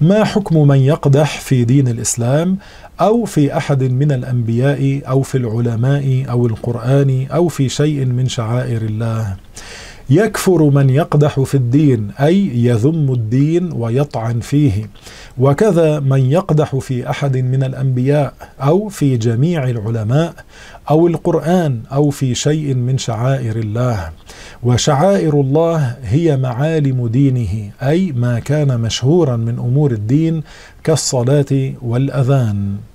ما حكم من يقدح في دين الإسلام أو في أحد من الأنبياء أو في العلماء أو القرآن أو في شيء من شعائر الله يكفر من يقدح في الدين أي يذم الدين ويطعن فيه وكذا من يقدح في أحد من الأنبياء أو في جميع العلماء أو القرآن أو في شيء من شعائر الله وشعائر الله هي معالم دينه أي ما كان مشهورا من أمور الدين كالصلاة والأذان